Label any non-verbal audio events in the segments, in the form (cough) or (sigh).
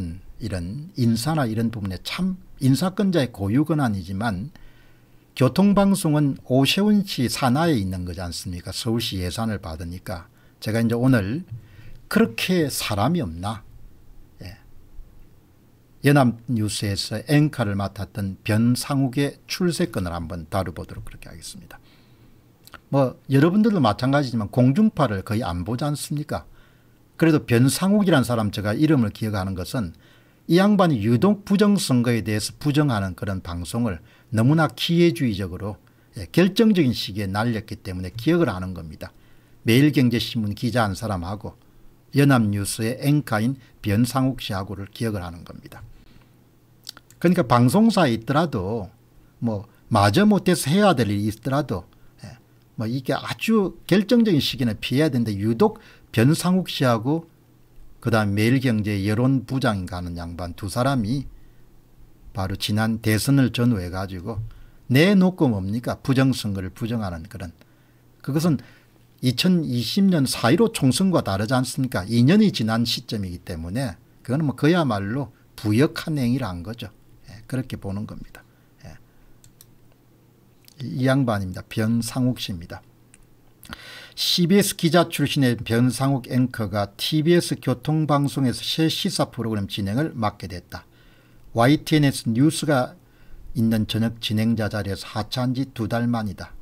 있는 이런 인사나 이런 부분에 참 인사권자의 고유 권한이지만 교통방송은 오세훈 씨 산하에 있는 거지 않습니까 서울시 예산을 받으니까 제가 이제 오늘 그렇게 사람이 없나 예. 연합뉴스에서 앵커를 맡았던 변상욱의 출세권을 한번 다뤄보도록 그렇게 하겠습니다. 뭐 여러분들도 마찬가지지만 공중파를 거의 안 보지 않습니까 그래도 변상욱이라는 사람 제가 이름을 기억하는 것은 이 양반이 유독 부정선거에 대해서 부정하는 그런 방송을 너무나 기회주의적으로 예, 결정적인 시기에 날렸기 때문에 기억을 하는 겁니다. 매일경제신문 기자 한 사람하고 연합뉴스의 앵카인 변상욱 씨하고를 기억을 하는 겁니다. 그러니까 방송사에 있더라도 뭐 마저 못해서 해야 될 일이 있더라도 예, 뭐 이게 아주 결정적인 시기는 피해야 되는데 유독 변상욱 씨하고 그다음 매일경제 여론부장인가 하는 양반 두 사람이 바로 지난 대선을 전후해 가지고 내놓고 뭡니까 부정선거를 부정하는 그런 그것은 2020년 4.15 총선과 다르지 않습니까 2년이 지난 시점이기 때문에 그건 뭐 그야말로 부역한 행위란 거죠 예, 그렇게 보는 겁니다 예. 이 양반입니다 변상욱 씨입니다 CBS 기자 출신의 변상욱 앵커가 TBS 교통방송에서 새 시사 프로그램 진행을 맡게 됐다. y t n 에 뉴스가 있는 저녁 진행자 자리에서 하차한 지 두 달 만이다.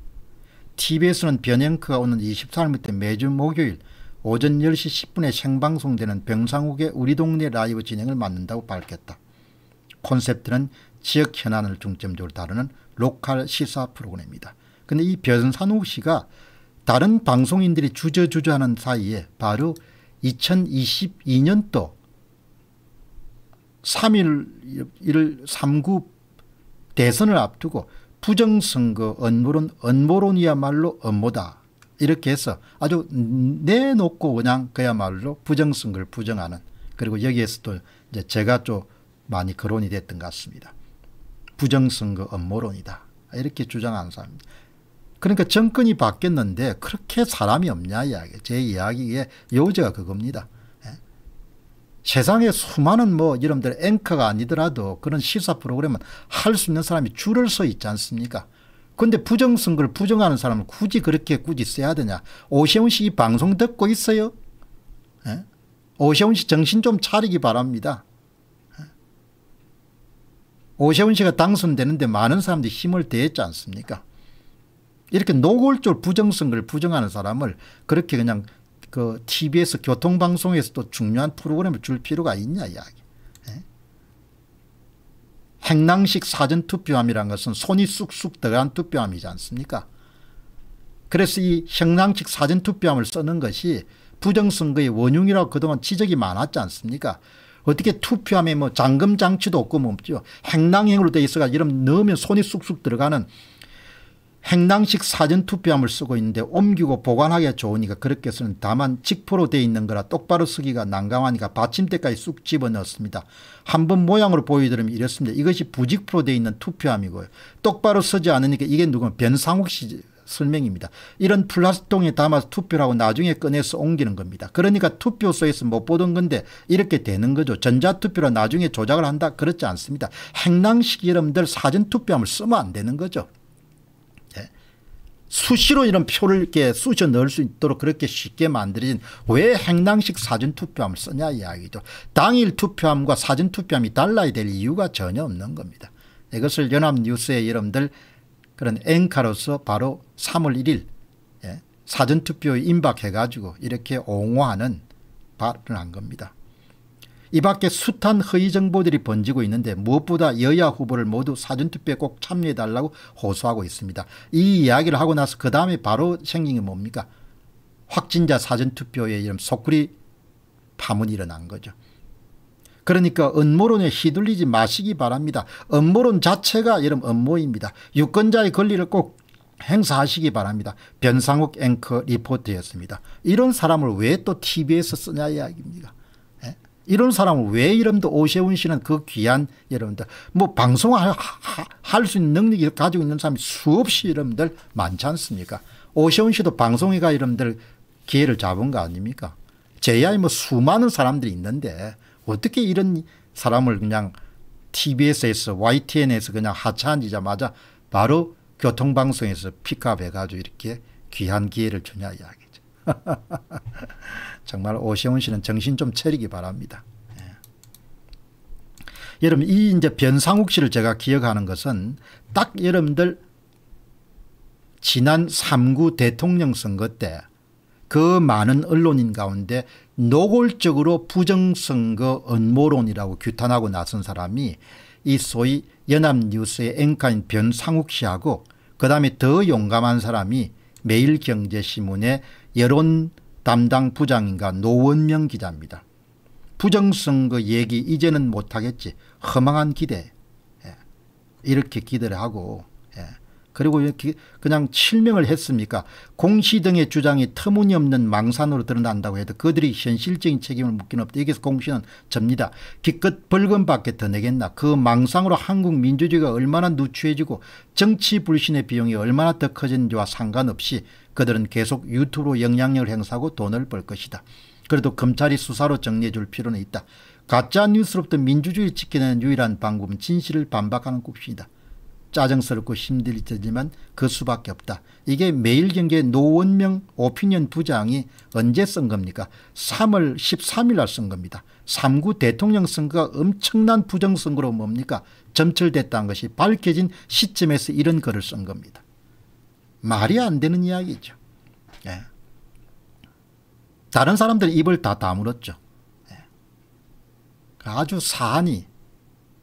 TBS는 변앵커가 오는 23일 때 매주 목요일 오전 10시 10분에 생방송되는 병상욱의 우리 동네 라이브 진행을 맡는다고 밝혔다. 콘셉트는 지역 현안을 중점적으로 다루는 로컬 시사 프로그램이다. 근데 이 변상욱 씨가 다른 방송인들이 주저주저하는 사이에 바로 2022년도 3.1 3구 대선을 앞두고 부정선거 언모론 언모론이야말로 업모다 이렇게 해서 아주 내놓고 그냥 그야말로 부정선거를 부정하는 그리고 여기에서도 이제 제가 좀 많이 거론이 됐던 것 같습니다. 부정선거 업무론이다. 이렇게 주장하는 사람입니다. 그러니까 정권이 바뀌었는데 그렇게 사람이 없냐 이야기. 제 이야기의 요지가 그겁니다. 예? 세상에 수많은 뭐 이름들 앵커가 아니더라도 그런 시사 프로그램은 할 수 있는 사람이 줄을 서 있지 않습니까? 근데 부정선거를 부정하는 사람을 굳이 그렇게 굳이 써야 되냐. 오세훈 씨 이 방송 듣고 있어요? 예? 오세훈 씨 정신 좀 차리기 바랍니다. 예? 오세훈 씨가 당선되는데 많은 사람들이 힘을 대했지 않습니까? 이렇게 노골적 부정성을 부정하는 사람을 그렇게 그냥 그 t v 에서 교통방송에서도 중요한 프로그램을 줄 필요가 있냐 이야기. 예? 행랑식 사전투표함이라 것은 손이 쑥쑥 들어간 투표함이지 않습니까? 그래서 이 행랑식 사전투표함을 쓰는 것이 부정선거의 원흉이라고 그동안 지적이 많았지 않습니까? 어떻게 투표함에 뭐 잠금 장치도 없고 뭐 없죠. 행랑행으로 돼 있어가 이런 넣으면 손이 쑥쑥 들어가는 행당식 사전투표함을 쓰고 있는데 옮기고 보관하기가 좋으니까 그렇게 쓰는 다만 직포로 되어 있는 거라 똑바로 쓰기가 난감하니까 받침대까지 쑥 집어넣었습니다. 한번 모양으로 보여드리면 이렇습니다. 이것이 부직포로 되어 있는 투표함이고요. 똑바로 쓰지 않으니까 이게 누군 변상욱 씨 설명입니다. 이런 플라스통에 담아서 투표를 하고 나중에 꺼내서 옮기는 겁니다. 그러니까 투표소에서 못 보던 건데 이렇게 되는 거죠. 전자투표로 나중에 조작을 한다 그렇지 않습니다. 행랑식 이름들 사전투표함을 쓰면 안 되는 거죠. 수시로 이런 표를 이렇게 쑤셔 넣을 수 있도록 그렇게 쉽게 만들어진 왜 행당식 사전투표함을 쓰냐 이야기죠. 당일 투표함과 사전투표함이 달라야 될 이유가 전혀 없는 겁니다. 이것을 연합뉴스의 여러분들 그런 앵커로서 바로 3월 1일 예, 사전투표에 임박해가지고 이렇게 옹호하는 발언한 겁니다. 이 밖에 숱한 허위 정보들이 번지고 있는데 무엇보다 여야 후보를 모두 사전투표에 꼭 참여해달라고 호소하고 있습니다. 이 이야기를 하고 나서 그 다음에 바로 생긴 게 뭡니까? 확진자 사전투표에 이런 소쿠리 파문이 일어난 거죠. 그러니까 음모론에 휘둘리지 마시기 바랍니다. 음모론 자체가 이런 음모입니다. 유권자의 권리를 꼭 행사하시기 바랍니다. 변상욱 앵커 리포트였습니다. 이런 사람을 왜 또 TV에서 쓰냐 이야기입니다. 이런 사람은 왜 이름도 오세훈 씨는 그 귀한 여러분들 뭐 방송할 할 수 있는 능력을 가지고 있는 사람이 수없이 여러분들 많지 않습니까 오세훈 씨도 방송회가 여러분들 기회를 잡은 거 아닙니까 제야에 뭐 수많은 사람들이 있는데 어떻게 이런 사람을 그냥 TBS에서 YTN에서 그냥 하차앉히자마자 바로 교통방송에서 픽업해가지고 이렇게 귀한 기회를 주냐 이야기 (laughs) 정말 오시훈 씨는 정신 좀 차리기 바랍니다. 예. 여러분 이 이제 변상욱 씨를 제가 기억하는 것은 딱 여러분들 지난 3구 대통령 선거 때 그 많은 언론인 가운데 노골적으로 부정선거 언모론이라고 규탄하고 나선 사람이 이 소위 연합뉴스의 앵커인 변상욱 씨하고 그 다음에 더 용감한 사람이 매일경제신문의 여론 담당 부장인가 노원명 기자입니다. 부정선거 얘기 이제는 못하겠지. 허망한 기대. 예. 이렇게 기대를 하고 예. 그리고 이렇게 그냥 실명을 했습니까? 공시 등의 주장이 터무니없는 망산으로 드러난다고 해도 그들이 현실적인 책임을 묻긴 없다. 여기서 공시는 접니다. 기껏 벌금 밖에 더 내겠나. 그 망상으로 한국 민주주의가 얼마나 누추해지고 정치 불신의 비용이 얼마나 더커지지와 상관없이 그들은 계속 유튜브로 영향력을 행사하고 돈을 벌 것이다. 그래도 검찰이 수사로 정리해 줄 필요는 있다. 가짜뉴스로부터 민주주의 지키는 유일한 방법은 진실을 반박하는 굽시다. 짜증스럽고 힘들 지만그 수밖에 없다. 이게 매일경제 노원명 오피니언 부장이 언제 쓴 겁니까? 3월 13일 날 쓴 겁니다. 3구 대통령 선거가 엄청난 부정선거로 뭡니까? 점철됐다는 것이 밝혀진 시점에서 이런 글을 쓴 겁니다. 말이 안 되는 이야기죠. 예. 다른 사람들 입을 다 다물었죠. 예. 그 아주 사안이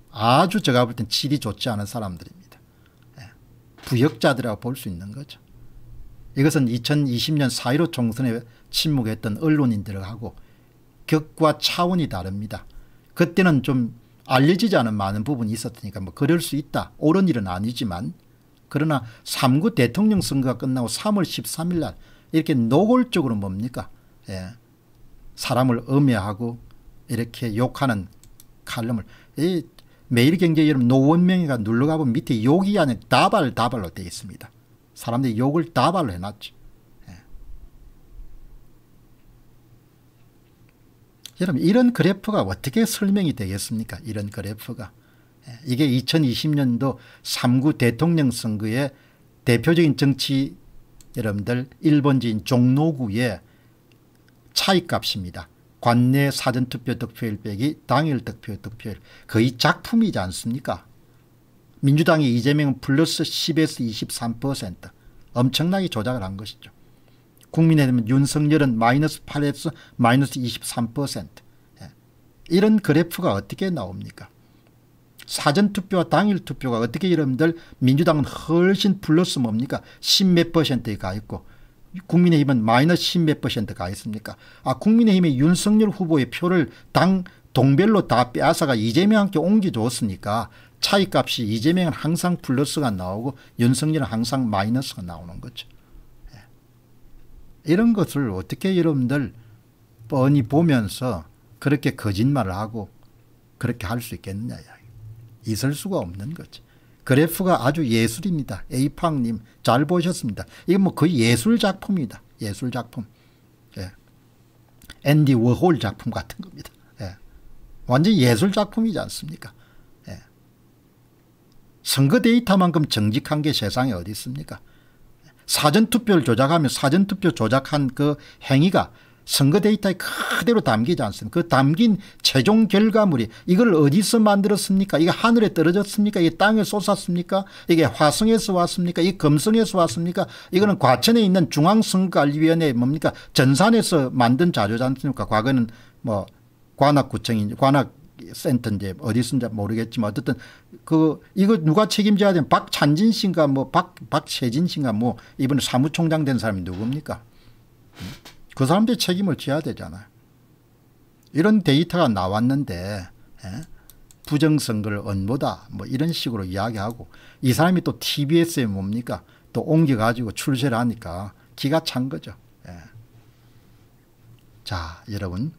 아주 제가 볼땐 질이 좋지 않은 사람들입니다. 예. 부역자들이라고 볼 수 있는 거죠. 이것은 2020년 4.15 총선에 침묵했던 언론인들하고 격과 차원이 다릅니다. 그때는 좀 알려지지 않은 많은 부분이 있었으니까 뭐 그럴 수 있다. 옳은 일은 아니지만 그러나 3구 대통령 선거가 끝나고 3월 13일 날 이렇게 노골적으로 뭡니까? 예. 사람을 음해하고 이렇게 욕하는 칼럼을 이 매일경제 여러분 노원명이가 눌러가면 밑에 욕이 아닌 다발 다발로 되어 있습니다. 사람들이 욕을 다발로 해놨죠. 예. 여러분 이런 그래프가 어떻게 설명이 되겠습니까? 이런 그래프가. 이게 2020년도 3구 대통령 선거의 대표적인 정치 여러분들 일본지인 종로구의 차이값입니다. 관내 사전투표 득표율 빼기 당일 득표 득표율 거의 작품이지 않습니까 민주당의 이재명 플러스 10에서 23% 엄청나게 조작을 한 것이죠. 국민의힘은 윤석열은 마이너스 8에서 마이너스 23% 예. 이런 그래프가 어떻게 나옵니까 사전투표와 당일투표가 어떻게 여러분들 민주당은 훨씬 플러스 뭡니까? 십몇 퍼센트에 가 있고 국민의힘은 마이너스 십몇 퍼센트 가 있습니까? 아 국민의힘의 윤석열 후보의 표를 당 동별로 다 빼앗아가 이재명한테 옮겨줬으니까 차이값이 이재명은 항상 플러스가 나오고 윤석열은 항상 마이너스가 나오는 거죠. 예. 이런 것을 어떻게 여러분들 뻔히 보면서 그렇게 거짓말을 하고 그렇게 할 수 있겠느냐. 있을 수가 없는 거지. 그래프가 아주 예술입니다. 에이팡님 잘 보셨습니다. 이건 뭐 거의 예술 작품이다. 예술 작품. 예. 앤디 워홀 작품 같은 겁니다. 예. 완전 예술 작품이지 않습니까? 예. 선거 데이터만큼 정직한 게 세상에 어디 있습니까? 사전투표를 조작하면 사전투표 조작한 그 행위가 선거 데이터에 그대로 담기지 않습니까? 그 담긴 최종 결과물이 이걸 어디서 만들었습니까? 이게 하늘에 떨어졌습니까? 이게 땅에 쏟았습니까? 이게 화성에서 왔습니까? 이 금성에서 왔습니까? 이거는 과천에 있는 중앙선거관리위원회 뭡니까? 전산에서 만든 자료지 않습니까? 과거는 뭐 관악구청인지 관악 센터인지 어디선지 모르겠지만 어쨌든 그 이거 누가 책임져야 되는 박찬진 씨인가 뭐 박 박세진 씨인가 뭐 이번에 사무총장 된 사람이 누굽니까? 그 사람들이 책임을 져야 되잖아요. 이런 데이터가 나왔는데 예? 부정선거를 언보다 뭐 이런 식으로 이야기하고 이 사람이 또 TBS에 뭡니까 또 옮겨가지고 출세를 하니까 기가 찬 거죠. 예. 자 여러분